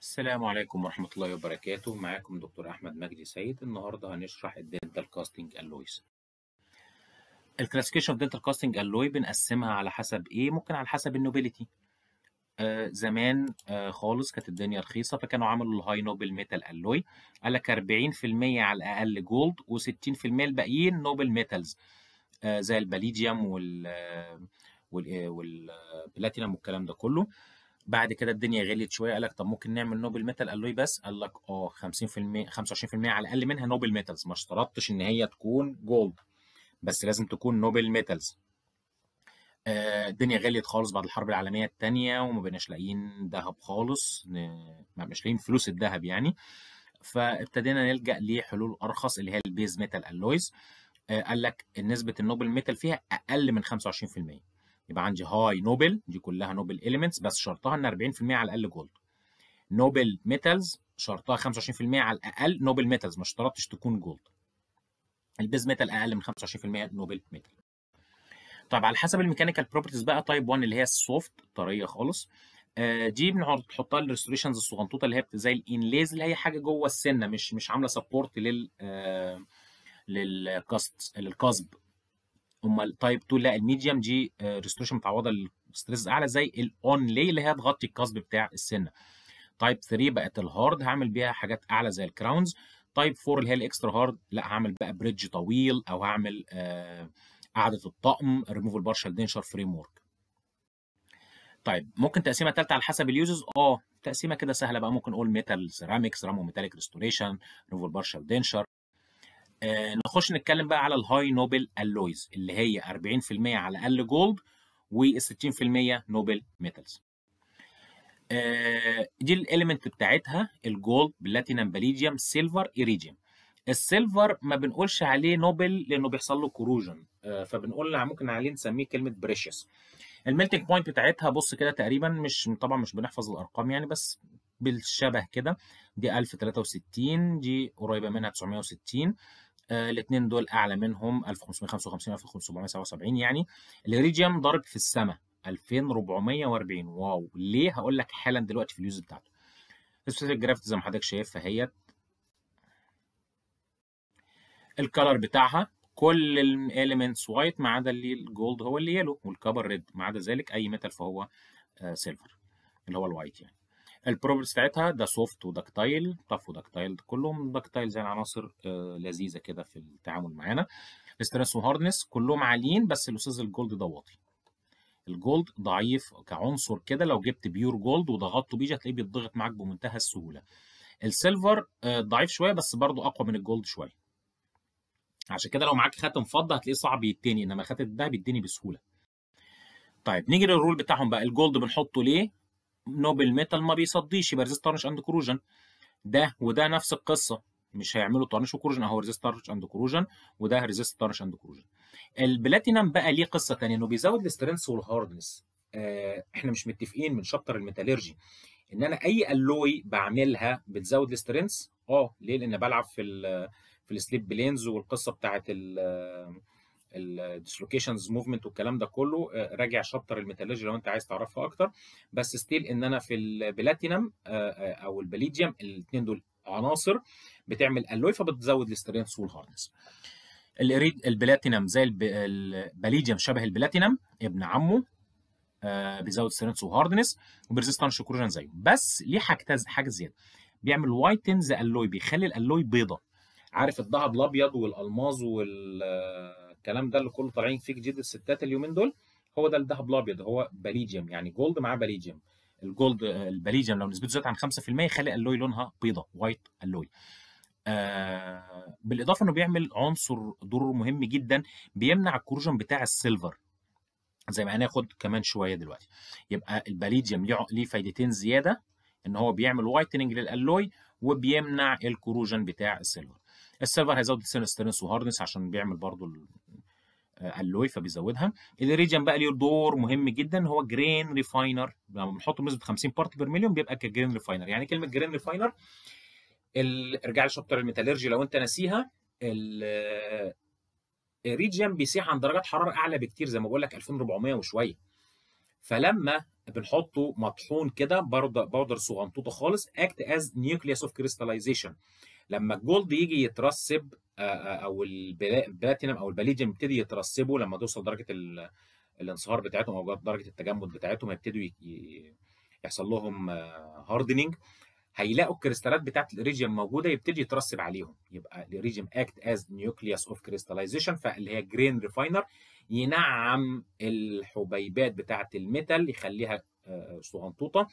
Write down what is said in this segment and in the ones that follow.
السلام عليكم ورحمة الله وبركاته معاكم دكتور أحمد مجدي سيد النهاردة هنشرح الدنتال كاستنج ألويز الكلاسيكيشن اوف دنتال كاستنج ألوي بنقسمها على حسب إيه ممكن على حسب النوبيليتي آه زمان آه خالص كانت الدنيا رخيصة فكانوا عملوا الهاي نوبل ميتال ألوي قال لك 40% على الأقل جولد و60% الباقيين نوبل ميتالز آه زي الباليديوم وال آه، والبلاتينم آه، آه، والكلام ده كله بعد كده الدنيا غليت شويه قال لك طب ممكن نعمل نوبل ميتال الوي إيه بس قال لك اه 50% 25% على الاقل منها نوبل ميتالز ما اشترطتش ان هي تكون جولد بس لازم تكون نوبل ميتالز آه، الدنيا غليت خالص بعد الحرب العالميه الثانيه وما بقيناش لاقيين ذهب خالص ما بقيناش لاقيين فلوس الذهب يعني فابتدينا نلجا لحلول ارخص اللي هي البيز ميتال الويز آه، قال لك نسبه النوبل ميتال فيها اقل من 25% يبقى عندي هاي نوبل دي كلها نوبل اليمنتس بس شرطها ان 40% على الاقل جولد نوبل ميتالز شرطها 25% على الاقل نوبل ميتالز ما اشترطتش تكون جولد البيز ميتال اقل من 25% نوبل ميتال طيب على حسب الميكانيكال بروبرتيز بقى تايب 1 اللي هي السوفت طريه خالص آه، دي بنقعد نحطها للريستوريشنز الصغنطوطه اللي هي زي الانليز اللي هي حاجه جوه السنه مش مش عامله سبورت لل للكاست آه، للكاصب امال تايب 2 لا الميديم دي ريستوريشن آه، متعوضه للستريس اعلى زي الاون لي اللي هي تغطي الكاسب بتاع السنه تايب 3 بقت الهارد هعمل بيها حاجات اعلى زي الكراونز تايب 4 اللي هي الاكسترا هارد لا هعمل بقى بريدج طويل او هعمل آه، قاعده الطقم ريموفال بارشال دينشر فريم ورك طيب ممكن تقسيمه ثالثه على حسب اليوزز اه تقسيمه كده سهله بقى ممكن اقول ميتال سيراميك سيرامو ميتاليك ريستوريشن ريموفال بارشال دينشر آه، نخش نتكلم بقى على الهاي نوبل الويز اللي هي 40% على الاقل جولد و60% نوبل ميتالز آه، دي الاليمنت بتاعتها الجولد بلاتينم باليديوم سيلفر ايريديوم السيلفر ما بنقولش عليه نوبل لانه بيحصل له كروجن آه، فبنقول ممكن عليه نسميه كلمه بريشس الميلتنج بوينت بتاعتها بص كده تقريبا مش طبعا مش بنحفظ الارقام يعني بس بالشبه كده دي 1063 دي قريبه منها 960 آه، الاثنين دول اعلى منهم 1555 1577 يعني الريجيم ضرب في السماء 2440 واو ليه هقول لك حالا دلوقتي في اليوز بتاعته السبيسيفيك جرافت زي ما حضرتك شايف فهي الكلر بتاعها كل الاليمنتس وايت ما عدا اللي الجولد هو اللي يلو والكبر ريد ما عدا ذلك اي ميتال فهو سيلفر آه، اللي هو الوايت يعني البروبرتيز بتاعتها ده سوفت ودكتايل طف ودكتايل كلهم دكتايل زي العناصر آه، لذيذه كده في التعامل معانا ستريس وهاردنس كلهم عاليين بس الاستاذ الجولد ده واطي الجولد ضعيف كعنصر كده لو جبت بيور جولد وضغطته بيجي هتلاقيه بيتضغط معاك بمنتهى السهوله السيلفر آه، ضعيف شويه بس برضه اقوى من الجولد شويه عشان كده لو معاك خاتم فضه هتلاقيه صعب يتني انما خاتم ده بيديني بسهوله طيب نيجي للرول بتاعهم بقى الجولد بنحطه ليه نوبل ميتال ما بيصديش يبقى ريزيست تارنش اند كروجن ده وده نفس القصه مش هيعملوا تارنش وكروجن اهو ريزيست تارنش اند كروجن وده ريزيست تارنش اند كروجن البلاتينم بقى ليه قصه ثانيه انه بيزود السترينث والهاردنس آه، احنا مش متفقين من شابتر الميتالرجي ان انا اي الوي بعملها بتزود السترينث اه ليه لان بلعب في الـ في السليب بلينز والقصه بتاعه الديسلوكيشنز موفمنت والكلام ده كله آه، راجع شابتر الميتالوجي لو انت عايز تعرفها اكتر بس ستيل ان انا في البلاتينم آه، آه، او الباليديوم الاثنين دول عناصر بتعمل الوي فبتزود الاسترينث والهاردنس البلاتينم زي الباليديوم شبه البلاتينم ابن عمه بيزود سترينث وهاردنس وبرزستانس كروجن زيه بس ليه حاجه حاجه زياده بيعمل وايتنز الوي بيخلي الالوي بيضه عارف الذهب الابيض والالماز وال الكلام ده اللي كله طالعين فيه جديد الستات اليومين دول هو ده الذهب الابيض هو باليجيوم يعني جولد معاه باليجيوم الجولد الباليجيوم لو نسبته زادت عن 5% يخلي الوي لونها بيضه وايت الوي آه، بالاضافه انه بيعمل عنصر ضرر مهم جدا بيمنع الكروجن بتاع السيلفر زي ما هناخد كمان شويه دلوقتي يبقى الباليجيوم ليه ليه فايدتين زياده ان هو بيعمل وايتنج للالوي وبيمنع الكروجن بتاع السيلفر السيلفر هيزود السينسترنس وهاردنس عشان بيعمل برضو الوي فبيزودها الريجن بقى ليه دور مهم جدا هو جرين ريفاينر لما بنحطه بنسبه 50 بارت بير مليون بيبقى كجرين ريفاينر يعني كلمه جرين ريفاينر ارجع لشابتر الميتالرجي لو انت ناسيها الريجن بيسيح عن درجات حراره اعلى بكتير زي ما بقول لك 2400 وشويه فلما بنحطه مطحون كده باودر باودر صغنطوطه خالص اكت از نيوكليس اوف كريستاليزيشن لما الجولد يجي يترسب آه، آه، او البلاتينم او البليجيوم يبتدي يترسبوا لما توصل درجه الانصهار بتاعتهم او درجه التجمد بتاعتهم يبتدوا يحصل لهم هاردنينج آه، هيلاقوا الكريستالات بتاعت الاريجيم موجوده يبتدي يترسب عليهم يبقى الاريجيم اكت از نيوكليوس اوف كريستاليزيشن فاللي هي جرين ريفاينر ينعم الحبيبات بتاعت الميتال يخليها صغنطوطه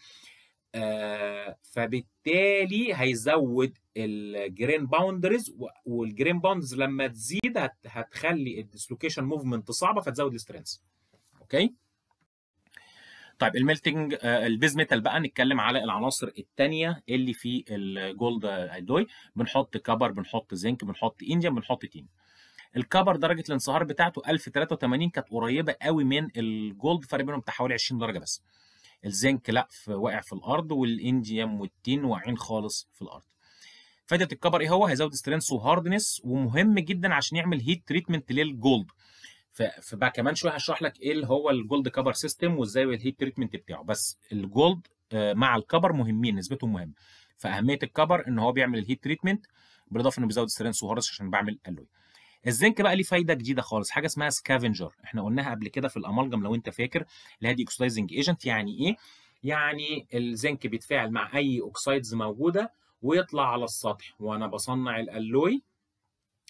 آه، فبالتالي هيزود الجرين باوندرز والجرين باوندرز لما تزيد هتخلي الديسلوكيشن موفمنت صعبه فتزود السترينث اوكي طيب الميلتنج البيز ميتال بقى نتكلم على العناصر الثانيه اللي في الجولد آه، الدوي بنحط كبر بنحط زنك بنحط انجن بنحط تين الكبر درجه الانصهار بتاعته 1083 كانت قريبه قوي من الجولد فرق بينهم بتاع حوالي 20 درجه بس الزنك لا في واقع في الارض والانديوم والتين واقعين خالص في الارض فايده الكبر ايه هو هيزود سترينث وهاردنس ومهم جدا عشان يعمل هيت تريتمنت للجولد فبقى كمان شويه هشرح لك ايه اللي هو الجولد كبر سيستم وازاي الهيت تريتمنت بتاعه بس الجولد آه، مع الكبر مهمين نسبتهم مهمه فاهميه الكبر ان هو بيعمل الهيت تريتمنت بالاضافه انه بيزود سترينث وهاردنس عشان بعمل الوي الزنك بقى ليه فايده جديده خالص حاجه اسمها سكافنجر احنا قلناها قبل كده في الامالجم لو انت فاكر اللي هي دي اوكسيدايزنج ايجنت يعني ايه يعني الزنك بيتفاعل مع اي اوكسايدز موجوده ويطلع على السطح وانا بصنع الالوي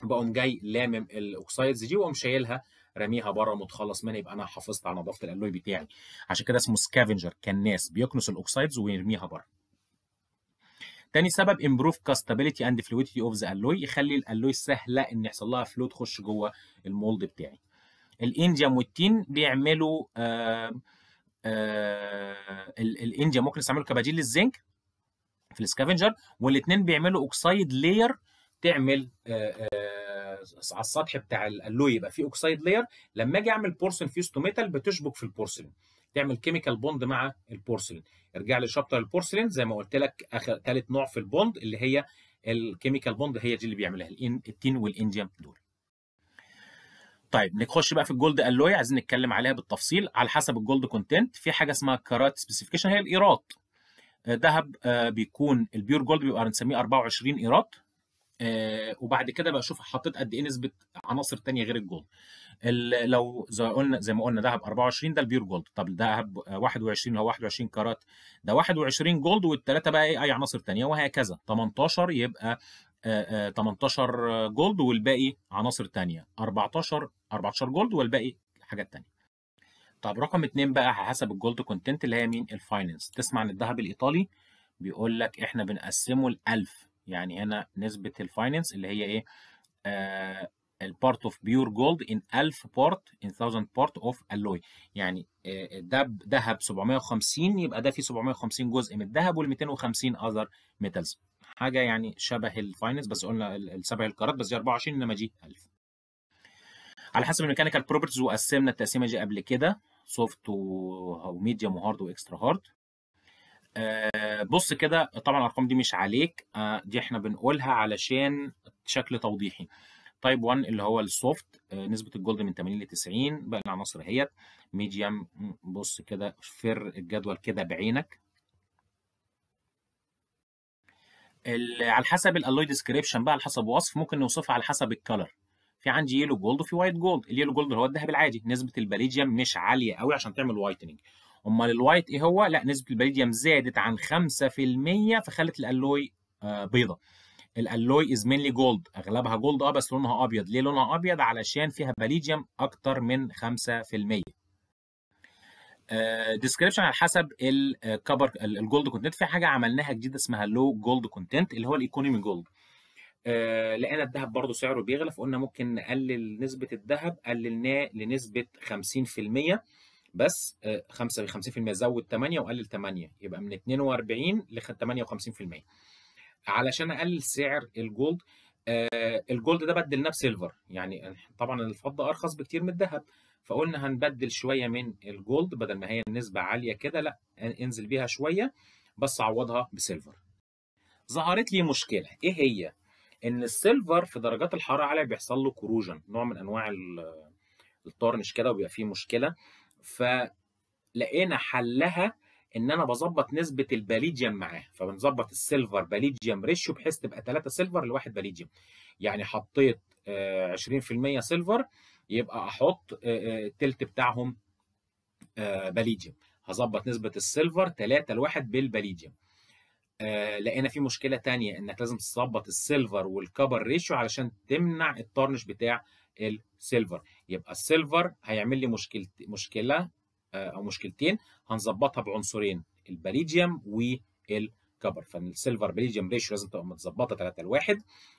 بقوم جاي لامم الاوكسايدز دي واقوم شايلها راميها بره متخلص منها يبقى انا حافظت على نظافه الالوي بتاعي عشان كده اسمه سكافنجر كان ناس بيكنس الاوكسايدز ويرميها بره تاني سبب امبروف كاستابيليتي اند فلويدتي اوف ذا الوي يخلي الالوي سهله ان يحصل لها فلو تخش جوه المولد بتاعي الانجيام والتين بيعملوا آه آه الانجيام ممكن يستعملوا كبديل للزنك في السكافنجر والاثنين بيعملوا اوكسايد لاير تعمل آه آه على السطح بتاع الالوي يبقى في اوكسايد لاير لما اجي اعمل بورسلين فيوز تو ميتال بتشبك في البورسلين تعمل كيميكال بوند مع البورسلين ارجع للشابتر البورسلين زي ما قلت لك اخر ثالث نوع في البوند اللي هي الكيميكال بوند هي دي اللي بيعملها التين والانديوم دول طيب نخش بقى في الجولد الوي عايزين نتكلم عليها بالتفصيل على حسب الجولد كونتنت في حاجه اسمها كارات سبيسيفيكيشن هي الايراد ذهب آه، آه، بيكون البيور جولد بيبقى بنسميه 24 ايراد آه، وبعد كده بقى اشوف حطيت قد ايه نسبه عناصر تانية غير الجولد لو زي قلنا زي ما قلنا ذهب 24 ده البيور جولد طب ذهب 21 اللي هو 21 كارات ده 21 جولد والثلاثه بقى ايه اي عناصر تانية وهكذا 18 يبقى 18 آه، آه، جولد والباقي عناصر تانية 14 14 جولد والباقي حاجات تانية طب رقم اتنين بقى حسب الجولد كونتنت اللي هي مين الفاينانس تسمع عن الذهب الايطالي بيقول لك احنا بنقسمه ل 1000 يعني هنا نسبه الفاينانس اللي هي ايه آه البارت اوف بيور جولد ان 1000 بارت ان 1000 بارت اوف الوي يعني آه، ده ذهب 750 يبقى ده فيه 750 جزء من الذهب وال 250 اذر ميتالز حاجه يعني شبه الفاينانس بس قلنا السبع الكارات بس دي 24 انما دي 1000 على حسب الميكانيكال بروبرتيز وقسمنا التقسيمه دي قبل كده سوفت وميديوم وهارد واكسترا هارد آه، بص كده طبعا الارقام دي مش عليك آه، دي احنا بنقولها علشان شكل توضيحي تايب 1 اللي هو السوفت آه، نسبه الجولد من 80 ل 90 باقي العناصر اهيت ميديم بص كده فر الجدول كده بعينك على حسب الالوي ديسكريبشن بقى على حسب وصف ممكن نوصفها على حسب الكالر في عندي يلو جولد وفي وايت جولد اليلو جولد اللي هو الذهب العادي نسبه الباليجيوم مش عاليه قوي عشان تعمل وايتنج امال الوايت ايه هو لا نسبه البريديوم زادت عن 5% فخلت الالوي آه، بيضه الالوي از مينلي جولد اغلبها جولد اه بس لونها ابيض ليه لونها ابيض علشان فيها باليديوم اكتر من 5% ديسكريبشن آه، على حسب الكبر الجولد كونتنت في حاجه عملناها جديده اسمها لو جولد كونتنت اللي هو الايكونومي جولد آه، لقينا الذهب برضه سعره بيغلى فقلنا ممكن نقلل نسبه الذهب قللناه لنسبه 50% بس 5 آه، 50% زود 8 وقلل 8 يبقى من 42 ل 58% علشان اقلل سعر الجولد آه، الجولد ده بدلناه بسيلفر يعني طبعا الفضه ارخص بكتير من الذهب فقلنا هنبدل شويه من الجولد بدل ما هي النسبه عاليه كده لا انزل بيها شويه بس عوضها بسيلفر ظهرت لي مشكله ايه هي ان السيلفر في درجات الحراره عاليه بيحصل له كروجن نوع من انواع التارنش كده وبيبقى فيه مشكله فلقينا حلها ان انا بظبط نسبه الباليديوم معاه فبنظبط السيلفر باليديوم ريشيو بحيث تبقى 3 سيلفر لواحد باليديوم يعني حطيت 20% آه، سيلفر يبقى احط آه، آه، التلت بتاعهم باليديوم هظبط نسبه السيلفر 3 لواحد بالباليديوم لقينا في مشكله تانية انك لازم تظبط السيلفر والكبر ريشيو علشان تمنع الطرنش بتاع السيلفر يبقى السيلفر هيعمل لي مشكلة مشكلة آه، أو مشكلتين هنظبطها بعنصرين البليجيوم والكبر فالسيلفر بليجيوم ريشيو لازم تبقى متظبطة 3 ل 1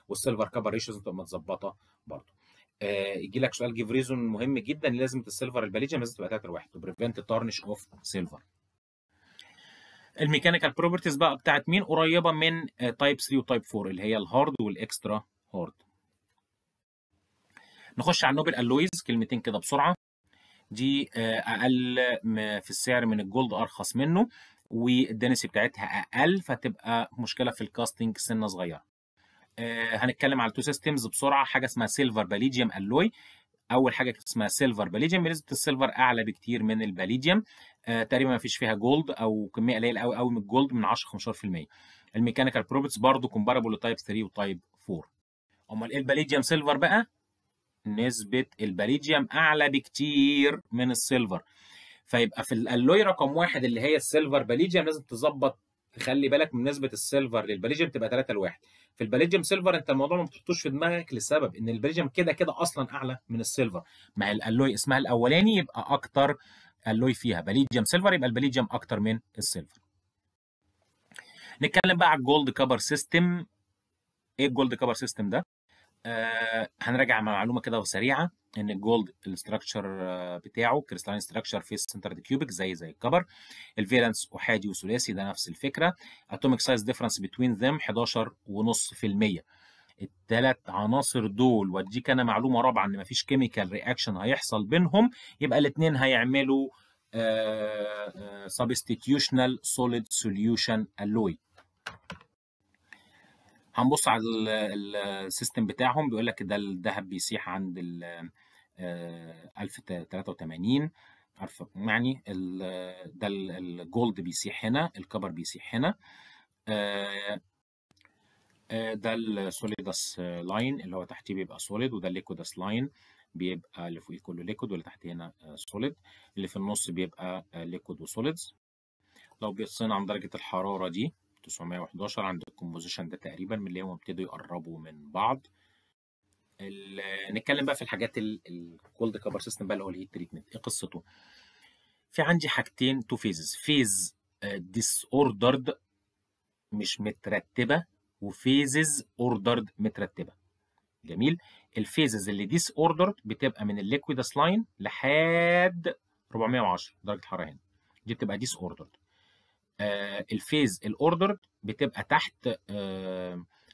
والسيلفر كبر ريشيو لازم تبقى متظبطة برضه آه يجي لك سؤال جيف ريزون مهم جدا لازم السيلفر البليجيوم لازم تبقى 3 ل 1 تو بريفنت تارنش اوف سيلفر الميكانيكال بروبرتيز بقى بتاعت مين قريبه من تايب 3 وتايب 4 اللي هي الهارد والاكسترا هارد نخش على النوبل الويز كلمتين كده بسرعه دي آه، اقل في السعر من الجولد ارخص منه والدنسي بتاعتها اقل فتبقى مشكله في الكاستنج سنه صغيره آه، هنتكلم على التو سيستمز بسرعه حاجه اسمها سيلفر باليديوم الوي اول حاجه اسمها سيلفر باليديوم نسبه السيلفر اعلى بكتير من الباليديوم آه تقريبا ما فيش فيها جولد او كميه قليله قوي قوي من الجولد من 10 15% الميكانيكال بروبتس برضه كومباربل لتايب 3 وتايب 4 امال ايه الباليديوم سيلفر بقى نسبة البريديوم أعلى بكتير من السيلفر فيبقى في الألوي رقم واحد اللي هي السيلفر باليديوم لازم تظبط تخلي بالك من نسبة السيلفر للباليديوم تبقى 3 لواحد في الباليديوم سيلفر انت الموضوع ما بتحطوش في دماغك لسبب ان الباليديوم كده كده اصلا اعلى من السيلفر مع الالوي اسمها الاولاني يبقى اكتر الوي فيها باليديوم سيلفر يبقى الباليديوم اكتر من السيلفر نتكلم بقى على الجولد كبر سيستم ايه الجولد كبر سيستم ده آه هنراجع معلومه كده سريعه ان الجولد الاستراكشر آه، بتاعه كريستالين ستراكشر في السنتر دي كيوبك زي زي الكبر الفيلانس احادي وثلاثي ده نفس الفكره اتوميك سايز ديفرنس بتوين ذم 11.5% التلات عناصر دول واديك انا معلومه رابعه ان مفيش كيميكال رياكشن هيحصل بينهم يبقى الاثنين هيعملوا سبستيتيوشنال سوليد سوليوشن الوي هنبص على السيستم بتاعهم بيقول لك ده الذهب بيسيح عند ال 1083 آه، يعني ده الجولد بيسيح هنا الكبر بيسيح هنا آه، آه، ده السوليدس لاين اللي هو تحتيه بيبقى سوليد وده الليكودس لاين بيبقى اللي فوقيه كله ليكود واللي تحت هنا سوليد اللي في النص بيبقى ليكود وسوليدز لو بيتصنع عن درجة الحرارة دي 1911 عند الكومبوزيشن ده تقريبا من اللي هم ابتدوا يقربوا من بعض نتكلم بقى في الحاجات الكولد كابر سيستم بقى اللي هو الهيت تريتمنت ايه قصته في عندي حاجتين تو فيزز فيز ديس اوردرد مش مترتبه وفيزز اوردرد مترتبه جميل الفيزز اللي ديس اوردرد بتبقى من الليكويدس لاين لحد 410 درجه الحراره هنا دي بتبقى ديس اوردرد آه، الفيز الاوردر بتبقى تحت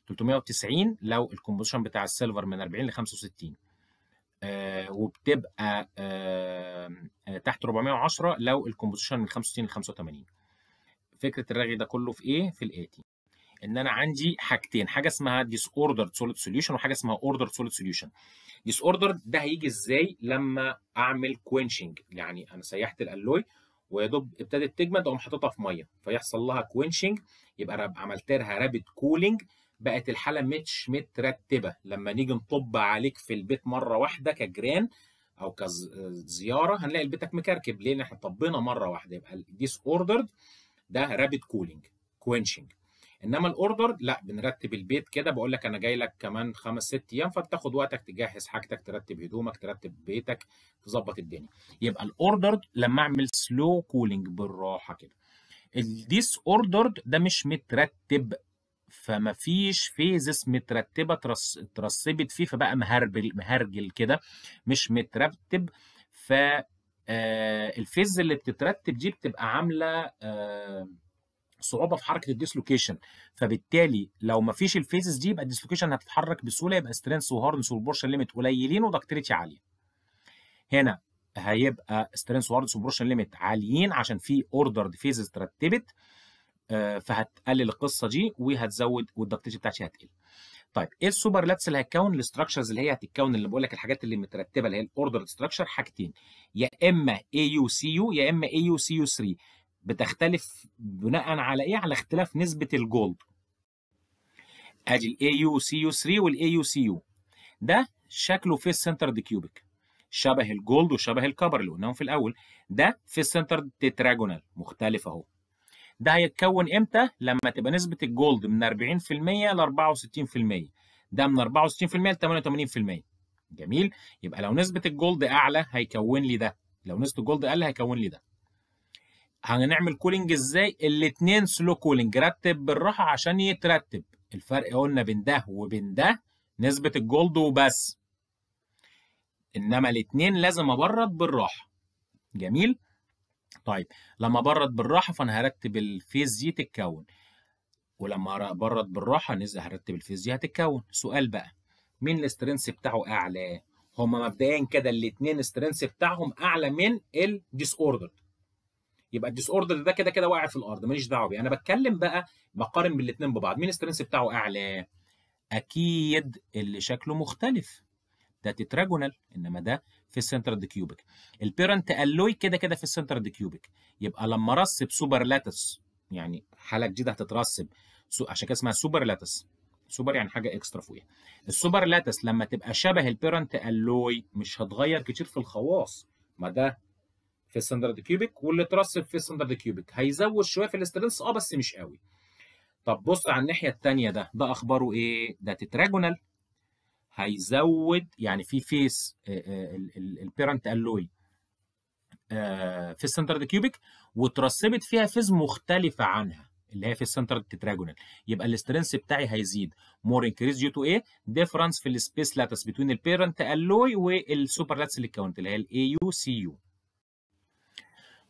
390 آه، لو الكومبوزيشن بتاع السيلفر من 40 ل 65 آه، وبتبقى تحت 410 لو الكومبوزيشن من 65 ل 85 فكره الرغي ده كله في ايه في الاتي ان انا عندي حاجتين حاجه اسمها ديس اوردر سوليد سوليوشن وحاجه اسمها اوردر سوليد سوليوشن ديس اوردر ده هيجي ازاي لما اعمل كوينشنج يعني انا سيحت الالوي ويا دوب ابتدت تجمد اقوم حاططها في ميه فيحصل لها كوينشنج يبقى عملت لها رابد كولينج بقت الحاله مش مترتبه لما نيجي نطب عليك في البيت مره واحده كجيران او كزياره هنلاقي بيتك مكركب ليه؟ لان احنا طبينا مره واحده يبقى ديس اوردرد ده رابد كولينج كوينشنج انما الاوردر لا بنرتب البيت كده بقول لك انا جاي لك كمان خمس ست ايام فبتاخد وقتك تجهز حاجتك ترتب هدومك ترتب بيتك تظبط الدنيا يبقى الاوردر لما اعمل سلو كولينج بالراحه كده الديس اوردر ده مش مترتب فما فيش فيزس مترتبه ترس... ترسبت فيه فبقى مهربل مهرجل كده مش مترتب ف آه الفيز اللي بتترتب دي بتبقى عامله آه صعوبه في حركه الديسلوكيشن فبالتالي لو ما فيش الفيزز دي يبقى الديسلوكيشن هتتحرك بسهوله يبقى سترينث وهارنس والبورشن ليميت قليلين ودكتيلتي عاليه هنا هيبقى سترينث وهارنس والبورشن ليميت عاليين عشان في اوردرد فيزز اترتبت فهتقلل القصه دي وهتزود والدكتيلتي بتاعتي هتقل طيب ايه السوبر لابس اللي هيتكون الاستراكشرز اللي هي هتتكون اللي بقول لك الحاجات اللي مترتبه اللي هي الاوردر ستراكشر حاجتين يا اما اي يو سي يو يا اما اي يو سي يو 3 بتختلف بناء على ايه على اختلاف نسبه الجولد ادي الاي يو سي يو 3 والاي يو سي يو ده شكله فيس سنترد كيوبيك شبه الجولد وشبه الكبر اللي قلناهم في الاول ده فيس سنترد تتراجونال مختلف اهو ده هيتكون امتى لما تبقى نسبه الجولد من 40% ل 64% ده من 64% ل 88% جميل يبقى لو نسبه الجولد اعلى هيكون لي ده لو نسبه الجولد اقل هيكون لي ده هنعمل كولينج ازاي الاثنين سلو كولينج رتب بالراحه عشان يترتب الفرق قلنا بين ده وبين ده نسبه الجولد وبس انما الاثنين لازم ابرد بالراحه جميل طيب لما ابرد بالراحه فانا هرتب الفيز دي تتكون ولما ابرد بالراحه نزل هرتب الفيز دي هتتكون سؤال بقى مين الاسترنس بتاعه اعلى هما مبدئيا كده الاثنين استرنس بتاعهم اعلى من الديس اوردر يبقى الديس اوردر ده كده كده واقع في الارض ماليش دعوه بيه انا بتكلم بقى بقارن بالاثنين ببعض مين السترينث بتاعه اعلى اكيد اللي شكله مختلف ده تتراجونال انما ده في السنتر دي كيوبيك البيرنت الوي كده كده في السنتر دي كيوبيك يبقى لما رسب سوبر لاتس يعني حاله جديده هتترسب عشان كده اسمها سوبر لاتس سوبر يعني حاجه اكسترا فوقيها السوبر لاتس لما تبقى شبه البيرنت الوي مش هتغير كتير في الخواص ما ده في الستاندرد كيوبيك واللي اترسب في الستاندرد كيوبيك هيزود شويه في الاسترنس اه بس مش قوي طب بص على الناحيه الثانيه ده ده اخباره ايه ده تتراجونال هيزود يعني في فيس البيرنت الوي في الستاندرد كيوبيك واترسبت فيها فيز مختلفه عنها اللي هي في السنتر تتراجونال يبقى الاسترنس بتاعي هيزيد مور انكريز يو تو ايه ديفرنس في السبيس لاتس بتوين البيرنت الوي والسوبر لاتس اللي كاونت اللي هي الاي يو سي يو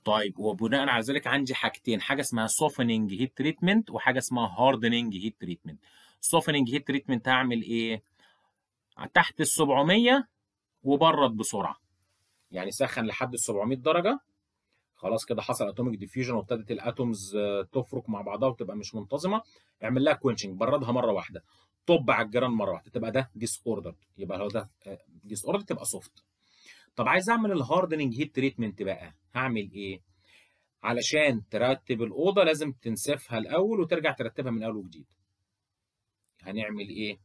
طيب وبناء على ذلك عندي حاجتين حاجه اسمها سوفننج هيت تريتمنت وحاجه اسمها هاردننج هيت تريتمنت سوفننج هيت تريتمنت هعمل ايه تحت ال 700 وبرد بسرعه يعني سخن لحد ال 700 درجه خلاص كده حصل اتوميك ديفيوجن وابتدت الاتومز آه، تفرك مع بعضها وتبقى مش منتظمه اعمل لها كوينشنج بردها مره واحده طب على الجيران مره واحده تبقى ده ديس اوردر يبقى لو ده ديس آه، اوردر تبقى سوفت طب عايز اعمل الهاردنج هيت تريتمنت بقى هعمل ايه علشان ترتب الاوضه لازم تنسفها الاول وترجع ترتبها من اول وجديد هنعمل ايه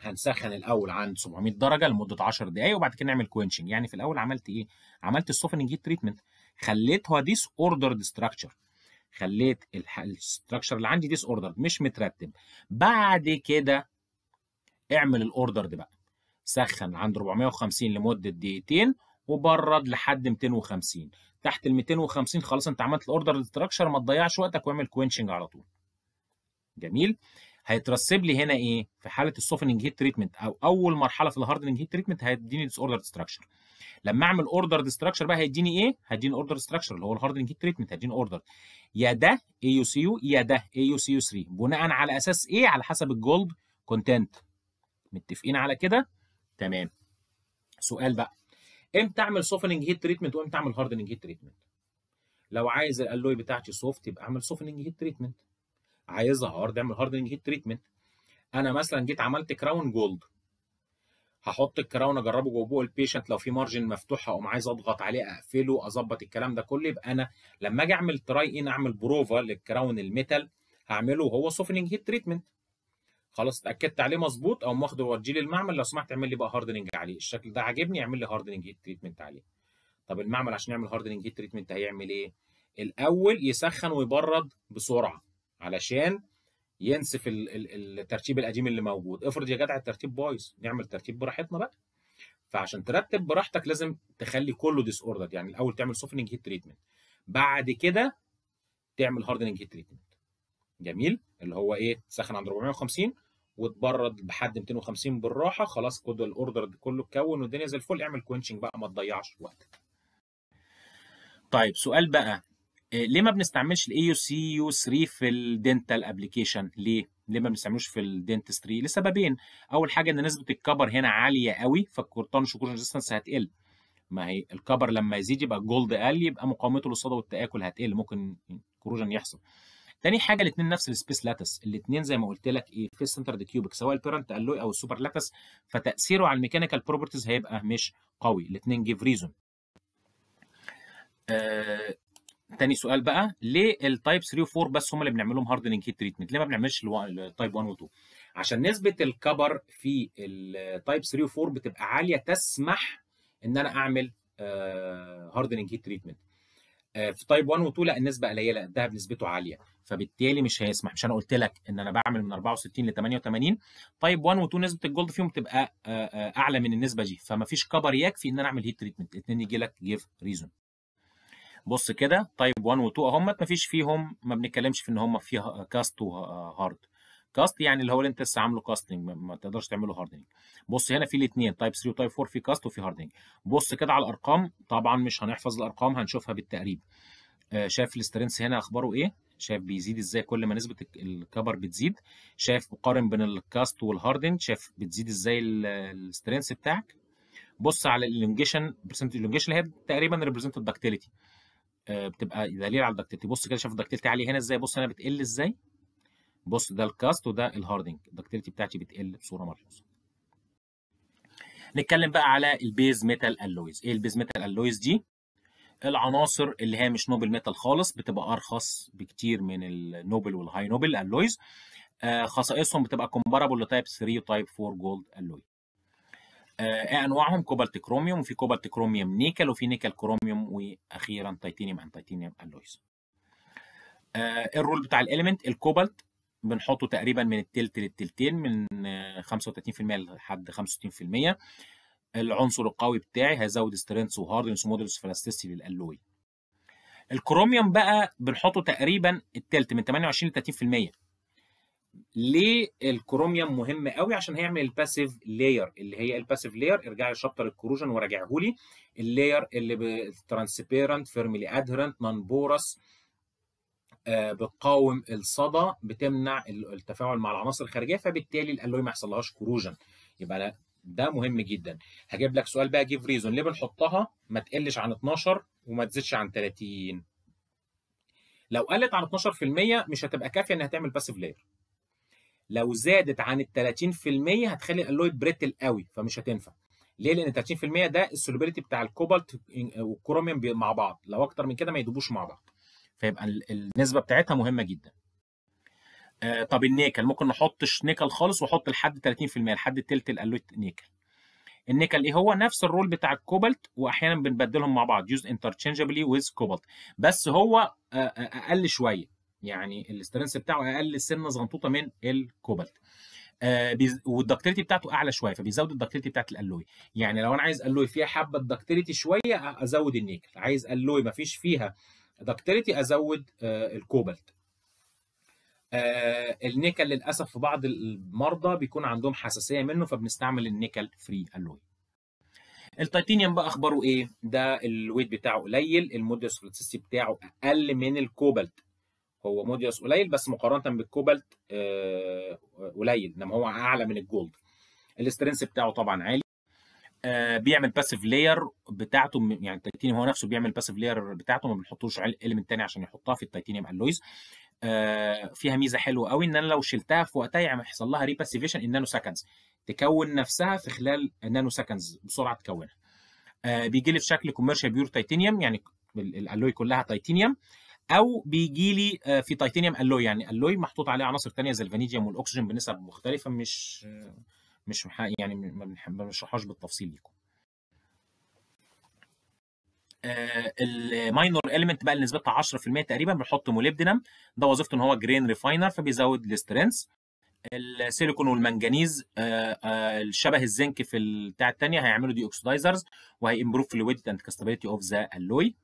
هنسخن الاول عند 700 درجه لمده 10 دقائق وبعد كده نعمل كوينشنج يعني في الاول عملت ايه عملت السوفننج هيت تريتمنت خليتها ديس اوردرد ستراكشر خليت الستراكشر اللي عندي ديس اوردرد مش مترتب بعد كده اعمل الاوردر ده بقى سخن عند 450 لمده دقيقتين وبرد لحد 250 تحت ال 250 خلاص انت عملت الاوردر ستراكشر ما تضيعش وقتك واعمل كوينشنج على طول جميل هيترسب لي هنا ايه في حاله السوفننج هيت تريتمنت او اول مرحله في الهاردنج هيت تريتمنت هيديني ديس اوردر ستراكشر لما اعمل اوردر ستراكشر بقى هيديني ايه هيديني اوردر ستراكشر اللي هو الهاردنج هيت تريتمنت هيديني اوردر يا ده اي يو سي يو يا ده اي يو سي يو 3 بناء على اساس ايه على حسب الجولد كونتنت متفقين على كده تمام سؤال بقى امتى اعمل سوفننج هيت تريتمنت وامتى اعمل هاردننج هيت تريتمنت لو عايز الالوي بتاعتي سوفت يبقى اعمل سوفننج هيت تريتمنت عايزها هارد اعمل هاردننج هيت تريتمنت انا مثلا جيت عملت كراون جولد هحط الكراون اجربه جوه بوق البيشنت لو في مارجن مفتوح هقوم عايز اضغط عليه اقفله اظبط الكلام ده كله يبقى انا لما اجي اعمل تراي ان اعمل بروفا للكراون الميتال هعمله هو سوفننج هيت تريتمنت خلاص اتاكدت عليه مظبوط او واخده لي المعمل لو سمحت اعمل لي بقى هاردنينج عليه الشكل ده عاجبني اعمل لي هاردنينج هيت تريتمنت عليه طب المعمل عشان يعمل هاردنينج هيت تريتمنت هيعمل ايه الاول يسخن ويبرد بسرعه علشان ينسف الترتيب القديم اللي موجود افرض يا جدع الترتيب بايظ نعمل ترتيب براحتنا بقى فعشان ترتب براحتك لازم تخلي كله ديس اوردر يعني الاول تعمل سوفننج هيت تريتمنت بعد كده تعمل هاردنينج هيت تريتمنت جميل اللي هو ايه سخن عند 450 وتبرد بحد 250 بالراحه خلاص كود الاوردر كله اتكون والدنيا زي الفل اعمل كوينشنج بقى ما تضيعش وقتك. طيب سؤال بقى آه، ليه ما بنستعملش الاي يو سي يو 3 في الدنتال ابلكيشن ليه؟ ليه ما بنستعملوش في الدنتستري؟ لسببين اول حاجه ان نسبه الكبر هنا عاليه قوي فالكورتان شكور ريزيستنس هتقل ما هي الكبر لما يزيد يبقى الجولد قل يبقى مقاومته للصدى والتاكل هتقل ممكن كروجن يحصل تاني حاجه الاثنين نفس السبيس لاتس الاثنين زي ما قلت لك ايه في السنتر دي كيوبك سواء البيرنت الوي او السوبر لاتس فتاثيره على الميكانيكال بروبرتيز هيبقى مش قوي الاثنين جيف ريزون تاني سؤال بقى ليه التايب 3 و4 بس هم اللي بنعملهم هاردنينج كيت هيت تريتمنت ليه ما بنعملش التايب 1 و2 عشان نسبه الكبر في التايب 3 و4 بتبقى عاليه تسمح ان انا اعمل هاردنينج هيت تريتمنت آه، في تايب 1 و2 لا النسبه قليله الذهب نسبته عاليه فبالتالي مش هيسمح مش انا قلت لك ان انا بعمل من 64 ل 88 تايب 1 و2 نسبه الجولد فيهم تبقى آه، آه، اعلى من النسبه دي فما فيش كبر يكفي ان انا اعمل هيت تريتمنت الاثنين يجي لك جيف ريزون بص كده تايب 1 و2 اهمت ما فيش فيهم ما بنتكلمش في ان هم فيها كاست وهارد كاست يعني اللي هو اللي انت لسه عامله كاستنج ما تقدرش تعمله هاردنج بص هنا في الاثنين تايب 3 وتايب 4 في كاست وفي هاردنج بص كده على الارقام طبعا مش هنحفظ الارقام هنشوفها بالتقريب آه شايف الاسترنس هنا اخباره ايه شايف بيزيد ازاي كل ما نسبه الكبر بتزيد شايف مقارن بين الكاست والهاردنج شايف بتزيد ازاي السترينث بتاعك بص على الالونجيشن برسنت الالونجيشن اللي هي تقريبا ريبريزنت الدكتيليتي آه، بتبقى دليل على الدكتيلتي بص كده شايف الدكتيلتي عاليه هنا ازاي بص هنا بتقل ازاي بص ده الكاست وده الهاردنج الدكتيلتي بتاعتي بتقل بصوره ملحوظه نتكلم بقى على البيز ميتال الويز ايه البيز ميتال الويز دي العناصر اللي هي مش نوبل ميتال خالص بتبقى ارخص بكتير من النوبل والهاي نوبل الويز آه خصائصهم بتبقى كومبارابل لتايب 3 وتايب 4 جولد الوي آه إيه انواعهم كوبالت كروميوم وفي كوبالت كروميوم نيكل وفي نيكل كروميوم واخيرا تيتانيوم اند تيتانيوم الويز آه الرول بتاع الاليمنت الكوبالت بنحطه تقريبا من التلت للتلتين من 35% لحد 65% العنصر القوي بتاعي هيزود سترينث وهاردنس ومودلس وفلاستيسي للالوي الكروميوم بقى بنحطه تقريبا التلت من 28 ل 30% ليه الكروميوم مهم قوي عشان هيعمل الباسيف لاير اللي هي الباسيف لاير ارجع لي شابتر الكروجن وراجعه لي اللاير اللي ترانسبيرنت فيرملي ادهرنت نون بورس آه، بتقاوم الصدى بتمنع التفاعل مع العناصر الخارجيه فبالتالي الالوي ما يحصلهاش كروجن يبقى ده مهم جدا هجيب لك سؤال بقى جيف ريزون ليه بنحطها ما تقلش عن 12 وما تزيدش عن 30 لو قلت عن 12% مش هتبقى كافيه انها تعمل باسيف لاير لو زادت عن ال 30% هتخلي الالويد بريتل قوي فمش هتنفع ليه لان 30% ده السولوبيليتي بتاع الكوبالت آه، والكروميوم مع بعض لو اكتر من كده ما يدوبوش مع بعض فيبقى النسبه بتاعتها مهمه جدا آه، طب النيكل ممكن نحطش نيكل خالص واحط لحد 30% لحد تلت الالويت نيكل النيكل ايه هو نفس الرول بتاع الكوبالت واحيانا بنبدلهم مع بعض يوز انترتشنجبلي ويز كوبالت بس هو آه، آه، اقل شويه يعني الاسترنس بتاعه اقل سنه صغنطوطه من الكوبالت والدكتيلتي بتاعته اعلى شويه فبيزود الدكتيلتي بتاعت الالوي يعني لو انا عايز الوي فيها حبه دكتيلتي شويه ازود النيكل عايز الوي ما فيش فيها دكتيليتي ازود آه، الكوبالت آه، النيكل للاسف في بعض المرضى بيكون عندهم حساسيه منه فبنستعمل النيكل فري الوي التيتانيوم بقى اخباره ايه ده الويت بتاعه قليل الموديوس فلاتسي بتاعه اقل من الكوبالت هو موديوس قليل بس مقارنه بالكوبالت آه، قليل انما هو اعلى من الجولد الاسترنس بتاعه طبعا عالي آه، بيعمل باسيف لاير بتاعته يعني التيتانيوم هو نفسه بيعمل باسيف لاير بتاعته ما بنحطوش اليمنت تاني عشان يحطها في التيتانيوم الويز آه، فيها ميزه حلوه قوي ان انا لو شلتها في وقتها يعني هيحصل لها ريباسيفيشن النانو سكندز تكون نفسها في خلال نانو سكندز بسرعه تكونها آه، بيجي لي في شكل كوميرشال بيور تيتانيوم يعني الالوي كلها تيتانيوم او بيجي لي في تيتانيوم الوي يعني الوي محطوط عليه عناصر ثانيه زي الفانيديوم والاكسجين بنسب مختلفه مش مش يعني ما بنشرحهاش بالتفصيل ليكم الماينور اليمنت بقى اللي نسبتها 10% تقريبا بنحط موليبدينم ده وظيفته ان هو جرين ريفاينر فبيزود الاسترينث السيليكون والمنجنيز آه، آه، شبه الزنك في بتاع الثانيه هيعملوا دي اوكسيدايزرز وهيمبروف فلويدت اند كاستابيلتي اوف ذا الوي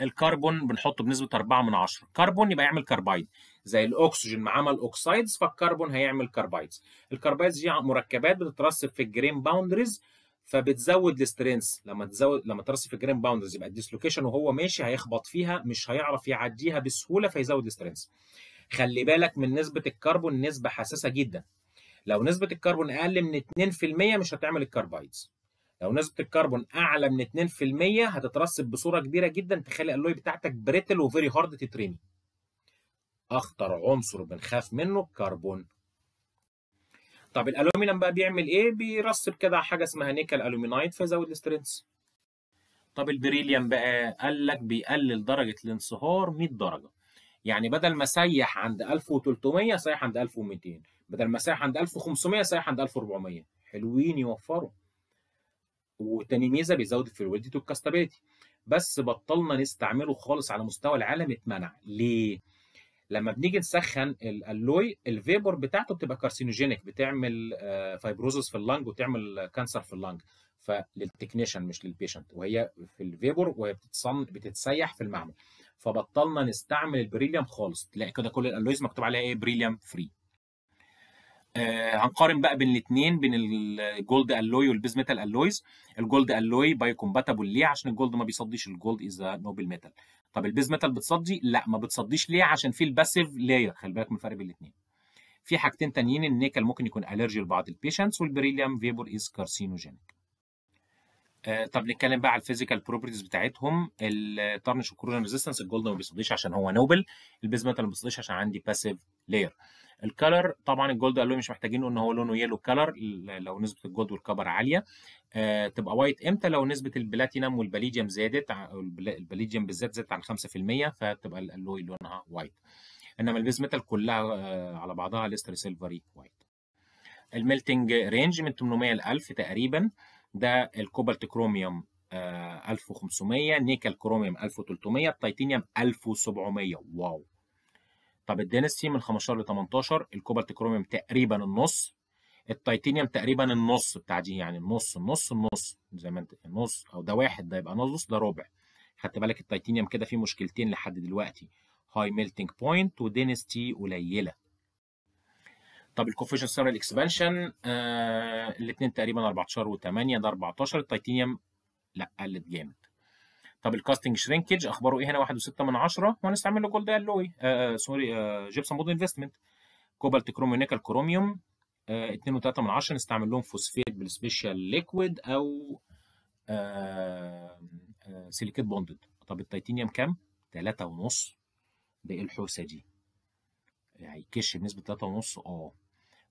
الكربون بنحطه بنسبه 4 من 10 كربون يبقى يعمل كربايد زي الاكسجين ما عمل اوكسايدز فالكربون هيعمل كربايدز الكربايدز دي مركبات بتترسب في الجرين باوندريز فبتزود السترينث لما تزود لما ترسب في الجرين باوندريز يبقى الديسلوكيشن وهو ماشي هيخبط فيها مش هيعرف يعديها بسهوله فيزود السترينث خلي بالك من نسبه الكربون نسبه حساسه جدا لو نسبه الكربون اقل من 2% مش هتعمل الكربايدز لو نسبه الكربون اعلى من 2% هتترسب بصوره كبيره جدا تخلي الالوي بتاعتك بريتل وفيري هارد تترمي اخطر عنصر بنخاف منه الكربون طب الالومنيوم بقى بيعمل ايه بيرسب كده حاجه اسمها نيكل ألومينايت فيزود السترينس طب البريليوم بقى قال لك بيقلل درجه الانصهار 100 درجه يعني بدل ما سيح عند 1300 سيح عند 1200 بدل ما سيح عند 1500 سيح عند 1400 حلوين يوفروا وتاني ميزه بيزود الفلويدتي والكاستابيلتي بس بطلنا نستعمله خالص على مستوى العالم اتمنع ليه؟ لما بنيجي نسخن الالوي الفيبر بتاعته بتبقى كارسينوجينيك بتعمل فايبروزس آه، في اللنج وتعمل كانسر في اللنج فللتكنيشن مش للبيشنت وهي في الفيبر وهي بتتصن بتتسيح في المعمل فبطلنا نستعمل البريليوم خالص تلاقي كده كل الالويز مكتوب عليها ايه بريليوم فري آه، هنقارن بقى بين الاثنين بين الجولد الوي والبيز ميتال الويز الجولد الوي باي كومباتبل ليه عشان الجولد ما بيصديش الجولد از نوبل ميتال طب البيز ميتال بتصدي لا ما بتصديش ليه عشان في الباسيف لاير خلي بالك من الفرق بين الاثنين في حاجتين تانيين النيكل ممكن يكون الرجي لبعض البيشنتس والبريليوم فيبر از كارسينوجينيك آه، طب نتكلم بقى على الفيزيكال بروبرتيز بتاعتهم الطرنش والكورونا ريزيستنس الجولد ما بيصديش عشان هو نوبل البيزمنت ما بيصديش عشان عندي باسيف لاير الكلر طبعا الجولد له مش محتاجين ان هو لونه يلو كالر لو نسبه الجولد والكبر عاليه آه تبقى وايت امتى لو نسبه البلاتينم والبليجيوم زادت البليجيوم بالذات زادت عن 5% فتبقى الالوي لونها وايت انما البيز ميتال كلها آه على بعضها ليستر سيلفري وايت الميلتنج رينج من 800 ل 1000 تقريبا آه ده الكوبالت كروميوم 1500 آه، نيكل كروميوم 1300 التيتانيوم 1700 واو طب الدينستي من 15 ل 18 الكوبالت كروميوم تقريبا النص التيتانيوم تقريبا النص بتاع دي يعني النص النص النص زي ما انت النص او ده واحد ده يبقى نص ده ربع خدت بالك التيتانيوم كده فيه مشكلتين لحد دلوقتي هاي ميلتنج بوينت ودينستي قليله طب الكوفيشن الكونفشن الاكسبانشن آه الاثنين تقريبا 14 و8 ده 14 التيتانيوم لا قلت جامد طب الكاستنج شرينكج اخباره ايه هنا 1.6 من 10 وهنستعمل له جولد الوي آه سوري آه جيبسون بود انفستمنت كوبالت كروميوم نيكل كروميوم آه, آه، من 10 نستعمل لهم فوسفيت بالسبيشال ليكويد او آه آه سيليكيت بوندد طب التيتانيوم كام؟ 3.5 بايه ده ايه الحوسه دي؟ هيكش يعني بنسبه 3.5 اه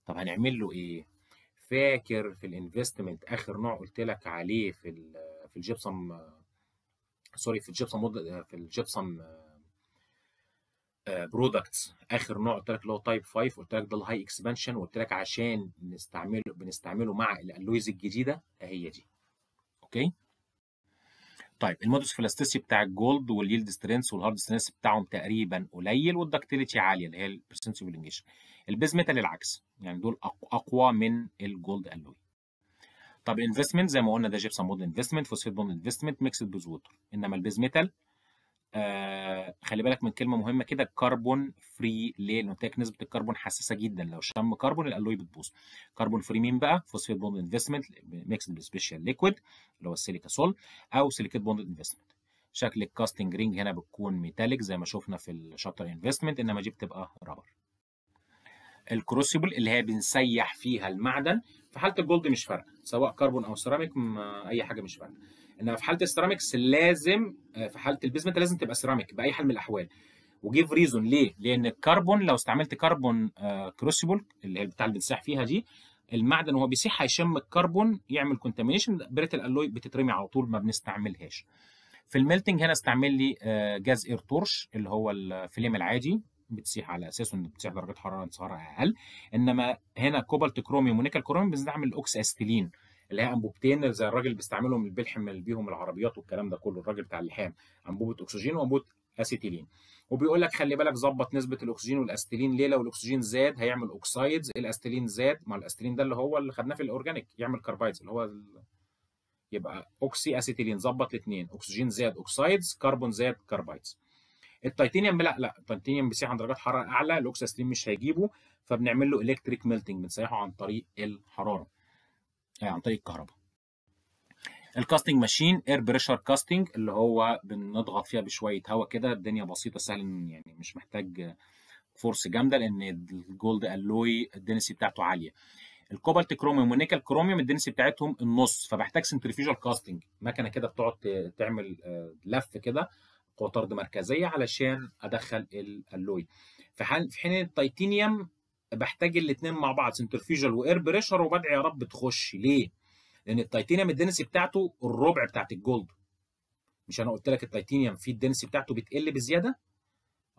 طب هنعمل له ايه فاكر في الانفستمنت اخر نوع قلت لك عليه في في الجبسم سوري في الجبسم في الجبسم برودكتس آه، اخر نوع قلت لك اللي هو تايب 5 قلت لك ده الهاي اكسبانشن وقلت لك عشان نستعمله بنستعمله مع الالويز الجديده اهي دي اوكي طيب المودوس فلاستيسي بتاع الجولد واليلد سترينث والهارد سترينث بتاعهم تقريبا قليل والدكتيليتي عاليه اللي هي البرسنت اوف الانجيشن البيز ميتال العكس يعني دول اقوى من الجولد الوي طب انفستمنت زي ما قلنا ده جبسن بوند انفستمنت فوسفيت بوند انفستمنت ميكسد بوز ووتر انما البيز ميتال آه، خلي بالك من كلمه مهمه كده كربون فري ليه؟ لان نسبه الكربون حساسه جدا لو شم كربون الالوي بتبوظ. كربون فري مين بقى؟ فوسفيت بوند انفستمنت ميكس سبيشال ليكويد اللي هو السيليكا سول او سيليكيت بوند انفستمنت. شكل الكاستنج رينج هنا بتكون ميتاليك زي ما شفنا في الشابتر انفستمنت انما دي بتبقى رابر. الكروسيبل اللي هي بنسيح فيها المعدن في حاله الجولد مش فارقه سواء كربون او سيراميك اي حاجه مش فارقه. انما في حاله السيراميكس لازم آه، في حاله البيزمنت لازم تبقى سيراميك باي حال من الاحوال وجيف ريزون ليه؟ لان الكربون لو استعملت كربون كروسيبل آه، اللي هي بتاع اللي بتسيح فيها دي المعدن وهو بيسيح هيشم الكربون يعمل كونتامينيشن بريت الالوي بتترمي على طول ما بنستعملهاش. في الميلتنج هنا استعمل لي آه، جاز اير تورش اللي هو الفليم العادي بتسيح على اساسه ان بتسيح درجه حراره انتصارها اقل انما هنا كوبالت كروميوم ونيكل كروميوم بنستعمل اوكس استيلين اللي هي انبوبتين زي الراجل بيستعملهم بيلحم بيهم العربيات والكلام ده كله الراجل بتاع اللحام انبوبه اكسجين وانبوبه اسيتيلين وبيقول لك خلي بالك ظبط نسبه الاكسجين والاستيلين ليه لو الاكسجين زاد هيعمل اوكسايدز الاستيلين زاد ما الاستيلين ده اللي هو اللي خدناه في الاورجانيك يعمل كاربايدز اللي هو ال... يبقى اوكسي اسيتيلين ظبط الاثنين اكسجين زاد اوكسايدز كربون زاد كاربايدز التيتانيوم لا لا التيتانيوم بيسيح عند درجات حراره اعلى الاكسي مش هيجيبه فبنعمل له الكتريك ميلتنج بنسيحه عن طريق الحراره يعني عن طريق الكهرباء الكاستنج ماشين اير بريشر كاستنج اللي هو بنضغط فيها بشويه هواء كده الدنيا بسيطه سهل يعني مش محتاج فورس جامده لان الجولد الوي الدنسي بتاعته عاليه الكوبالت كروميوم والنيكل كروميوم الدنسي بتاعتهم النص فبحتاج سنترفيجال كاستنج مكنه كده بتقعد تعمل آه، لف كده قوه طرد مركزيه علشان ادخل الالوي في حين التيتانيوم بحتاج الاثنين مع بعض سنترفيجال واير بريشر وبدعي يا رب تخش ليه؟ لان التيتانيوم الدنسي بتاعته الربع بتاعت الجولد مش انا قلت لك التيتانيوم في الدنسي بتاعته بتقل بزياده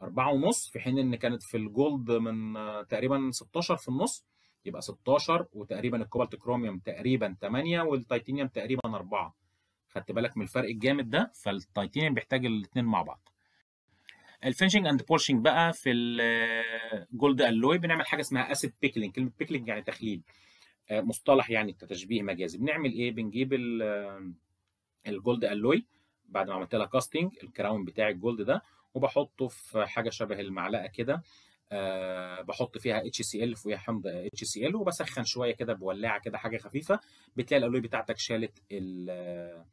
أربعة ونص في حين ان كانت في الجولد من تقريبا 16 في النص يبقى 16 وتقريبا الكوبالت كروميوم تقريبا 8 والتيتانيوم تقريبا 4 خدت بالك من الفرق الجامد ده فالتيتانيوم بيحتاج الاثنين مع بعض الفينشنج اند بولشنج بقى في الجولد الوي بنعمل حاجه اسمها اسيد بيكلينج كلمه بيكلينج يعني تخليل آه، مصطلح يعني تشبيه مجازي بنعمل ايه بنجيب الجولد آه، الوي بعد ما عملت لها كاستنج الكراون بتاع الجولد ده وبحطه في حاجه شبه المعلقه كده أه بحط فيها اتش سي ال فوقيها حمض اتش سي ال وبسخن شويه كده بولاعه كده حاجه خفيفه بتلاقي الالوي بتاعتك شالت آه،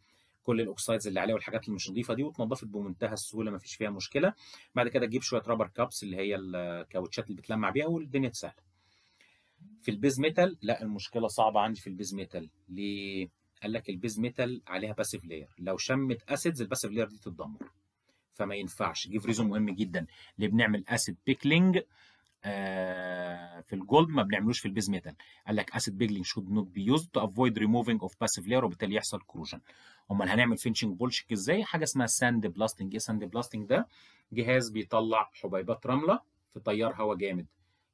كل الاوكسايدز اللي عليها والحاجات اللي مش نظيفه دي واتنضفت بمنتهى السهوله ما فيش فيها مشكله بعد كده تجيب شويه رابر كابس اللي هي الكاوتشات اللي بتلمع بيها والدنيا سهله في البيز ميتال لا المشكله صعبه عندي في البيز ميتال ليه قال لك البيز ميتال عليها باسيف لاير لو شمت اسيدز الباسيف لاير دي تتدمر فما ينفعش جيف ريزون مهم جدا ليه بنعمل اسيد بيكلينج آه، في الجولد ما بنعملوش في البيز ميتال قال لك اسيد بيجلينج شود نوت بي يوزد تو افويد ريموفينج اوف باسيف لير وبالتالي يحصل كروجن امال هنعمل فينشنج بولشك ازاي حاجه اسمها ساند بلاستنج ايه ساند بلاستنج ده جهاز بيطلع حبيبات رمله في تيار هواء جامد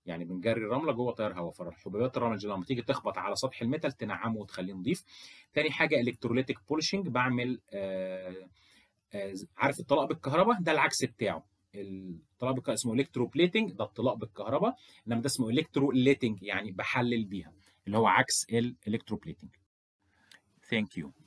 يعني بنجري الرمله جوه تيار هواء فالحبيبات الرمله لما تيجي تخبط على سطح الميتال تنعمه وتخليه نضيف تاني حاجه الكتروليتيك بولشنج بعمل آه،, آه عارف الطلاق بالكهرباء ده العكس بتاعه الطلاق بالكهرباء اسمه الكترو بليتنج ده الطلاق بالكهرباء انما ده اسمه الكترو ليتنج يعني بحلل بيها اللي هو عكس الالكترو بليتنج ثانك يو